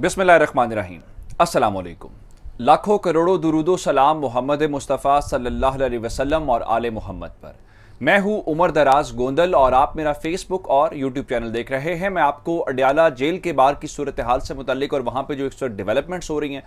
अस्सलाम वालेकुम लाखों करोड़ों दुरुदो सलाम मोहम्मद मुस्तफ़ा अलैहि वसल्लम और आल मोहम्मद पर मैं हूं उमर दराज गोंदल और आप मेरा फेसबुक और यूट्यूब चैनल देख रहे हैं मैं आपको अडयाला जेल के बाहर की सूरत हाल से मुतलिक और वहाँ पर जो एक डेवलपमेंट्स हो रही हैं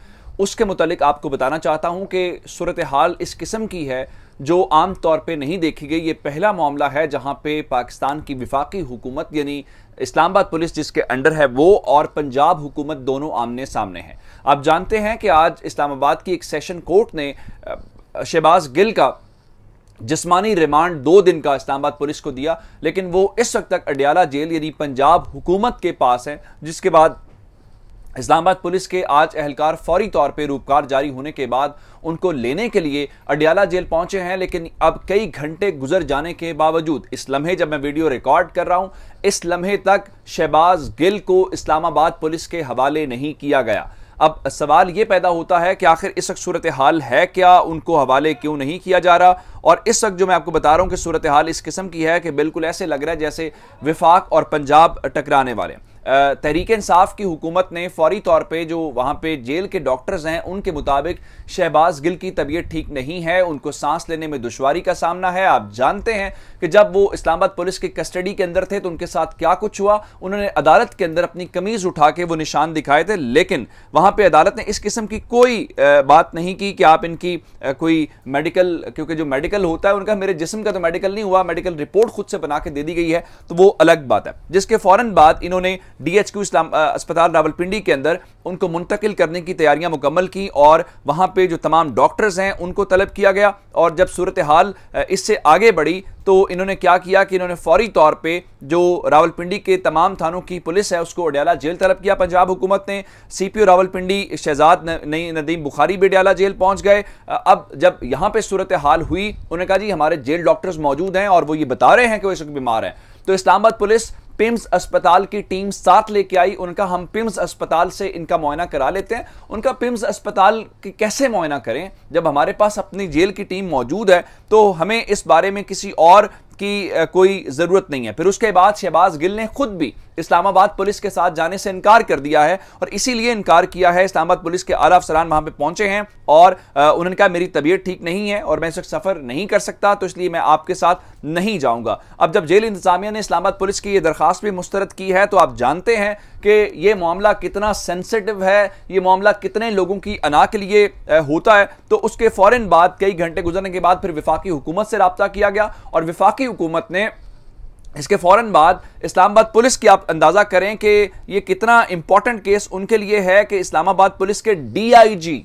उसके मुतलिक आपको बताना चाहता हूँ कि सूरत हाल इस किस्म की है जो आम तौर पे नहीं देखी गई ये पहला मामला है जहां पे पाकिस्तान की विफाकी हुकूमत यानी इस्लामाबाद पुलिस जिसके अंडर है वो और पंजाब हुकूमत दोनों आमने सामने हैं आप जानते हैं कि आज इस्लामाबाद की एक सेशन कोर्ट ने शहबाज गिल का जिसमानी रिमांड दो दिन का इस्लामाबाद पुलिस को दिया लेकिन वो इस वक्त तक अडियाला जेल यानी पंजाब हुकूमत के पास है जिसके बाद इस्लामाबाद पुलिस के आज एहलकार फौरी तौर पर रूपकार जारी होने के बाद उनको लेने के लिए अडियाला जेल पहुंचे हैं लेकिन अब कई घंटे गुजर जाने के बावजूद इस लम्हे जब मैं वीडियो रिकॉर्ड कर रहा हूं इस लम्हे तक शहबाज गिल को इस्लामाबाद पुलिस के हवाले नहीं किया गया अब सवाल ये पैदा होता है कि आखिर इस वक्त सूरत हाल है क्या उनको हवाले क्यों नहीं किया जा रहा और इस वक्त जो मैं आपको बता रहा हूँ कि सूरत हाल इस किस्म की है कि बिल्कुल ऐसे लग रहा है जैसे विफाक और पंजाब टकराने वाले हैं तहरीक इंसाफ की हुकूमत ने फौरी तौर पे जो वहाँ पे जेल के डॉक्टर्स हैं उनके मुताबिक शहबाज गिल की तबीयत ठीक नहीं है उनको सांस लेने में दुशारी का सामना है आप जानते हैं कि जब वो इस्लामाबाद पुलिस के कस्टडी के अंदर थे तो उनके साथ क्या कुछ हुआ उन्होंने अदालत के अंदर अपनी कमीज़ उठा के वो निशान दिखाए थे लेकिन वहाँ पर अदालत ने इस किस्म की कोई बात नहीं की कि आप इनकी कोई मेडिकल क्योंकि जो मेडिकल होता है उनका मेरे जिसम का तो मेडिकल नहीं हुआ मेडिकल रिपोर्ट खुद से बना के दे दी गई है तो वो अलग बात है जिसके फ़ौरन बाद इन्होंने डीएचक्यू इस्लाम अस्पताल रावलपिंडी के अंदर उनको मुंतकिल करने की तैयारियां मुकम्मल की और वहां पे जो तमाम डॉक्टर्स हैं उनको तलब किया गया और जब सूरत हाल इससे आगे बढ़ी तो इन्होंने क्या किया कि इन्होंने फौरी तौर पे जो रावलपिंडी के तमाम थानों की पुलिस है उसको अडयाला जेल तलब किया पंजाब हुकूमत ने सीपीओ रावलपिंडी शहजाद नई नदीम बुखारी भी अडयाला जेल पहुंच गए अब जब यहाँ पे सूरत हाल हुई उन्होंने कहा जी हमारे जेल डॉक्टर्स मौजूद हैं और वो ये बता रहे हैं कि वो इस बीमार हैं तो इस्लामाबाद पुलिस पिम्स अस्पताल की टीम साथ लेके आई उनका हम पिम्स अस्पताल से इनका मुआयना करा लेते हैं उनका पिम्स अस्पताल की कैसे मुआयना करें जब हमारे पास अपनी जेल की टीम मौजूद है तो हमें इस बारे में किसी और की कोई ज़रूरत नहीं है फिर उसके बाद शहबाज गिल ने खुद भी इस्लामाबाद पुलिस के साथ जाने से इनकार कर दिया है और इसीलिए इनकार किया है इस्लामाबाद पुलिस के आला अफसरान वहां पर पहुंचे हैं और उन्होंने कहा मेरी तबीयत ठीक नहीं है और मैं इस सफ़र नहीं कर सकता तो इसलिए मैं आपके साथ नहीं जाऊंगा अब जब जेल इंतजामिया ने इस्लामाबाद पुलिस की यह दरख्वास्त भी मुस्तरद की है तो आप जानते हैं कि ये मामला कितना सेंसिटिव है ये मामला कितने लोगों की अना के लिए होता है तो उसके फ़ौर बाद कई घंटे गुजरने के बाद फिर विफाकी हुकूमत से रबता किया गया और विफाकी हुकूमत ने इसके फ़ौर बाद इस्लामाबाद पुलिस की आप अंदाज़ा करें कि ये कितना इंपॉर्टेंट केस उनके लिए है कि इस्लामाबाद पुलिस के जी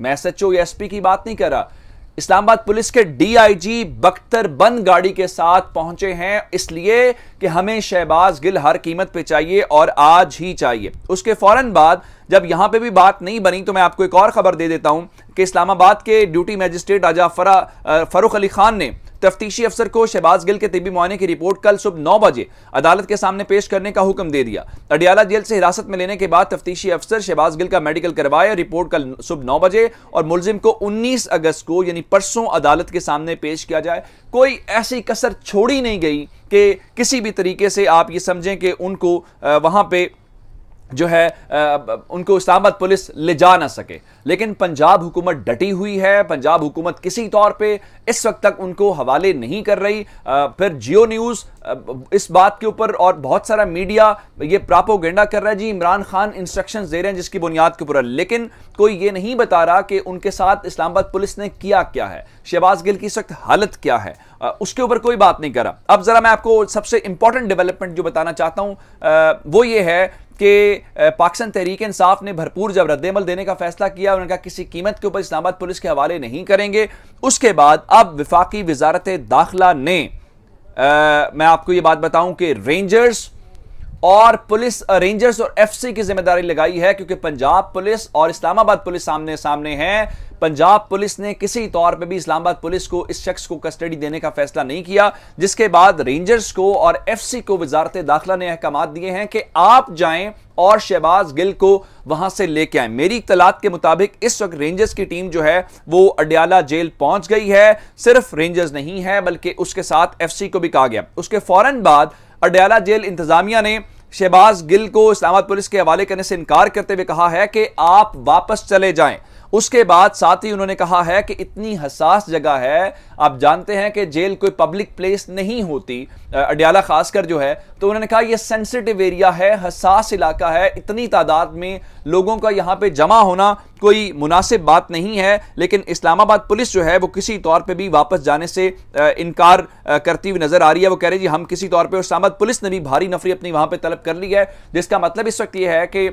मैं एस एच ओ या एस पी की बात नहीं कर रहा इस्लामाबाद पुलिस के डीआईजी बख्तर बंद गाड़ी के साथ पहुंचे हैं इसलिए कि हमें शहबाज गिल हर कीमत पे चाहिए और आज ही चाहिए उसके फौरन बाद जब यहां पे भी बात नहीं बनी तो मैं आपको एक और खबर दे देता हूं कि इस्लामाबाद के ड्यूटी मैजिस्ट्रेट राजा फरा फरूख अली खान ने तफ्तीशी अफसर को शहबाज गिल के तबी मुआने की रिपोर्ट कल सुबह नौ बजे अदालत के सामने पेश करने का हुक्म दे दिया अडियाला जेल से हिरासत में लेने के बाद तफ्तीशी अफसर शहबाज गिल का मेडिकल करवाया रिपोर्ट कल सुबह नौ बजे और मुलजिम को उन्नीस अगस्त को यानी परसों अदालत के सामने पेश किया जाए कोई ऐसी कसर छोड़ी नहीं गई कि किसी भी तरीके से आप ये समझें कि उनको वहाँ पर जो है उनको इस्लामाबाद पुलिस ले जा ना सके लेकिन पंजाब हुकूमत डटी हुई है पंजाब हुकूमत किसी तौर पे इस वक्त तक उनको हवाले नहीं कर रही फिर जियो न्यूज़ इस बात के ऊपर और बहुत सारा मीडिया ये प्रापोगेंडा कर रहा है जी इमरान खान इंस्ट्रक्शंस दे रहे हैं जिसकी बुनियाद के ऊपर लेकिन कोई ये नहीं बता रहा कि उनके साथ इस्लामाबाद पुलिस ने किया क्या है शहबाज गिल की इस वक्त हालत क्या है उसके ऊपर कोई बात नहीं करा अब ज़रा मैं आपको सबसे इंपॉर्टेंट डेवलपमेंट जो बताना चाहता हूँ वो ये है कि पाकिस्तान तहरीक इंसाफ ने भरपूर जब रद्दमल देने का फैसला किया उन्होंने कहा किसी कीमत के ऊपर इस्लामाबाद पुलिस के हवाले नहीं करेंगे उसके बाद अब विफाकी वजारत दाखिला ने आ, मैं आपको ये बात बताऊं कि रेंजर्स और पुलिस रेंजर्स और एफसी की जिम्मेदारी लगाई है क्योंकि पंजाब पुलिस और इस्लामाबाद पुलिस सामने सामने हैं पंजाब पुलिस ने किसी तौर पे भी इस्लामाबाद पुलिस को इस शख्स को कस्टडी देने का फैसला नहीं किया जिसके बाद रेंजर्स को और एफसी को वजारत दाखिला ने अहकाम दिए हैं कि आप जाएं और शहबाज गिल को वहां से लेके आए मेरी इतलात के मुताबिक इस वक्त रेंजर्स की टीम जो है वो अड्याला जेल पहुंच गई है सिर्फ रेंजर्स नहीं है बल्कि उसके साथ एफ को भी कहा गया उसके फौरन बाद अडयाला जेल इंतजामिया ने शहबाज गिल को इस्लामाबाद पुलिस के हवाले करने से इनकार करते हुए कहा है कि आप वापस चले जाएं उसके बाद साथ ही उन्होंने कहा है कि इतनी हसास जगह है आप जानते हैं कि जेल कोई पब्लिक प्लेस नहीं होती अडियाला खासकर जो है तो उन्होंने कहा यह सेंसिटिव एरिया है हसास इलाका है इतनी तादाद में लोगों का यहाँ पे जमा होना कोई मुनासिब बात नहीं है लेकिन इस्लामाबाद पुलिस जो है वो किसी तौर पे भी वापस जाने से इनकार करती हुई नजर आ रही है वो कह रही है जी हम किसी तौर पे इस्लामाबाद पुलिस ने भी भारी नफरी अपनी वहां पे तलब कर ली है जिसका मतलब इस वक्त यह है कि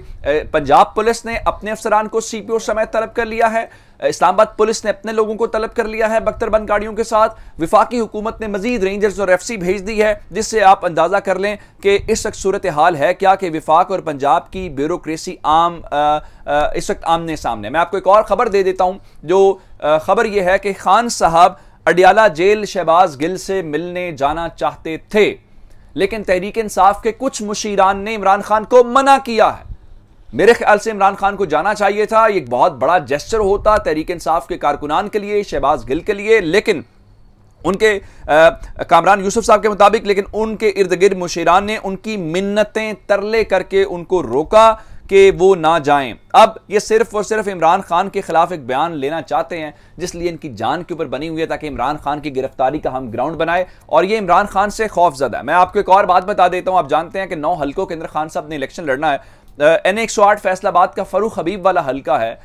पंजाब पुलिस ने अपने अफसरान को सीपीओ समय तलब कर लिया है इस्लामाबाद पुलिस ने अपने लोगों को तलब कर लिया है बख्तरबंद गाड़ियों के साथ विफाकी हुकूमत ने मजीद रेंजर्स और एफ भेज दी है जिससे आप अंदाजा कर लें कि इस वक्त सूरत हाल है क्या कि विफाक और पंजाब की ब्यूरोसी आम आ, आ, इस वक्त आमने सामने मैं आपको एक और खबर दे देता हूँ जो खबर यह है कि खान साहब अडियाला जेल शहबाज गिल से मिलने जाना चाहते थे लेकिन तहरीक इंसाफ के कुछ मुशीरान ने इमरान खान को मना किया है मेरे ख्याल से इमरान खान को जाना चाहिए था एक बहुत बड़ा जेस्चर होता तहरीक इंसाफ के कारकुनान के लिए शहबाज गिल के लिए लेकिन उनके कामरान यूसुफ साहब के मुताबिक लेकिन उनके इर्द गिर्द मुशीरान ने उनकी मिन्नतें तरले करके उनको रोका कि वो ना जाएं अब ये सिर्फ और सिर्फ इमरान खान के खिलाफ एक बयान लेना चाहते हैं जिसलिए इनकी जान के ऊपर बनी हुई है ताकि इमरान खान की गिरफ्तारी का हम ग्राउंड बनाए और ये इमरान खान से खौफजदा है मैं आपको एक और बात बता देता हूं आप जानते हैं कि नौ हल्कों के अंदर खान साहब ने इलेक्शन लड़ना है एन एक फैसलाबाद का फरूख हबीब वाला हल्का है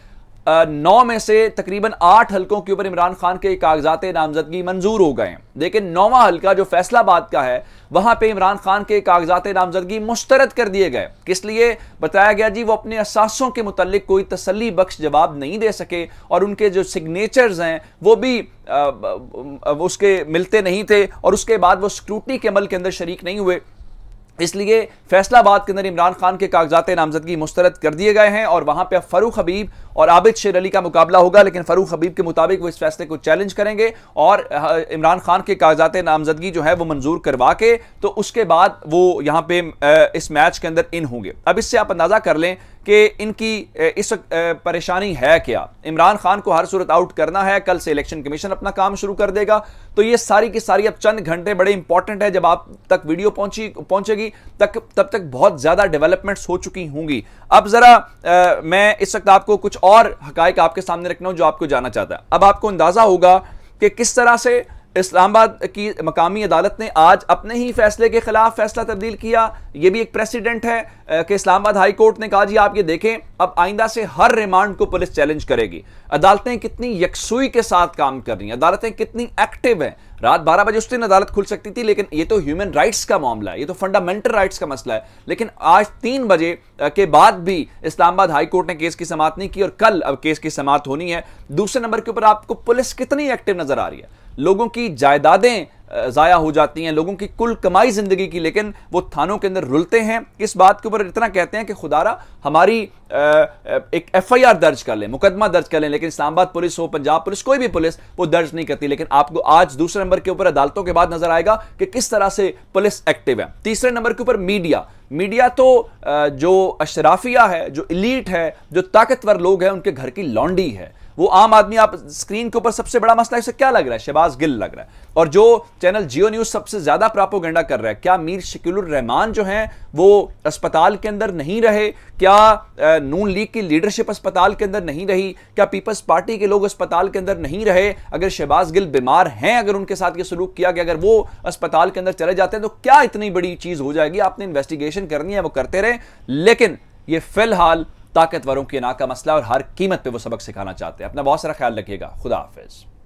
नौ में से तकरीबन आठ हलकों के ऊपर इमरान खान के कागजात नामजदगी मंजूर हो गए हैं लेकिन नौवा हलका जो फैसलाबाद का है वहां पे इमरान खान के कागजात नामजदगी मुस्तरद कर दिए गए किस लिए बताया गया जी वो अपने असासों के मुतलिक कोई तसली बख्श जवाब नहीं दे सके और उनके जो सिग्नेचर्स हैं वो भी आ, उसके मिलते नहीं थे और उसके बाद वो स्क्रूटनी के अमल के अंदर शरीक नहीं हुए इसलिए फैसलाबाद के अंदर इमरान खान के कागजात नामजदगी मुस्तरद कर दिए गए हैं और वहां पर फरूख हबीब और आबिद शेर अली का मुकाबला होगा लेकिन फरूख हबीब के मुताबिक वो इस फैसले को चैलेंज करेंगे और इमरान खान के कागजात नामजदगी जो है वो मंजूर करवा के तो उसके बाद वो यहाँ पे इस मैच के अंदर इन होंगे अब इससे आप अंदाज़ा कर लें कि इनकी इस परेशानी है क्या इमरान खान को हर सूरत आउट करना है कल से इलेक्शन कमीशन अपना काम शुरू कर देगा तो ये सारी की सारी अब चंद घंटे बड़े इंपॉर्टेंट है जब आप तक वीडियो पहुंची पहुंचेगी तक तब तक बहुत ज़्यादा डेवलपमेंट्स हो चुकी होंगी अब ज़रा मैं इस वक्त आपको कुछ और हकायक आपके सामने रखना हूं जो आपको जाना चाहता है अब आपको अंदाजा होगा कि किस तरह से इस्लामाबाद की मकामी अदालत ने आज अपने ही फैसले के खिलाफ फैसला तब्दील किया ये भी एक प्रेसिडेंट है कि इस्लामाबाद हाई कोर्ट ने कहा जी आप ये देखें अब आइंदा से हर रिमांड को पुलिस चैलेंज करेगी अदालतें कितनी यकसुई के साथ काम कर रही हैं अदालतें कितनी एक्टिव हैं रात बारह बजे उस दिन अदालत खुल सकती थी लेकिन ये तो ह्यूमन राइट्स का मामला है ये तो फंडामेंटल राइट्स का मसला है लेकिन आज तीन बजे के बाद भी इस्लामाबाद हाई कोर्ट ने केस की समाप्त नहीं की और कल अब केस की समाप्त होनी है दूसरे नंबर के ऊपर आपको पुलिस कितनी एक्टिव नजर आ रही है लोगों की जायदादें ज़ाया हो जाती हैं लोगों की कुल कमाई ज़िंदगी की लेकिन वो थानों के अंदर रुलते हैं इस बात के ऊपर इतना कहते हैं कि खुदारा हमारी एक एफआईआर दर्ज कर लें मुकदमा दर्ज कर लें लेकिन इस्लामाबाद पुलिस हो पंजाब पुलिस कोई भी पुलिस वो दर्ज नहीं करती लेकिन आपको आज दूसरे नंबर के ऊपर अदालतों के बाद नज़र आएगा कि किस तरह से पुलिस एक्टिव है तीसरे नंबर के ऊपर मीडिया मीडिया तो जो अशराफिया है जो इलीट है जो ताकतवर लोग हैं उनके घर की लॉन्डी है वो आम आदमी आप स्क्रीन के ऊपर सबसे बड़ा मसला इसे क्या लग रहा है शहबाज गिल लग रहा है और जो चैनल जियो न्यूज सबसे ज्यादा प्रापोगंडा कर रहा है क्या मीर शकील रहमान जो हैं वो अस्पताल के अंदर नहीं रहे क्या नून लीग की लीडरशिप अस्पताल के अंदर नहीं रही क्या पीपल्स पार्टी के लोग अस्पताल के अंदर नहीं रहे अगर शहबाज गिल बीमार हैं अगर उनके साथ ये सलूक किया गया अगर वो अस्पताल के अंदर चले जाते हैं तो क्या इतनी बड़ी चीज हो जाएगी आपने इन्वेस्टिगेशन करनी है वो करते रहे लेकिन ये फिलहाल ताकतवरों की ना का मसला और हर कीमत पर वो सबक सिखाना चाहते हैं अपना बहुत सारा ख्याल रखिएगा खुदा हाफिज़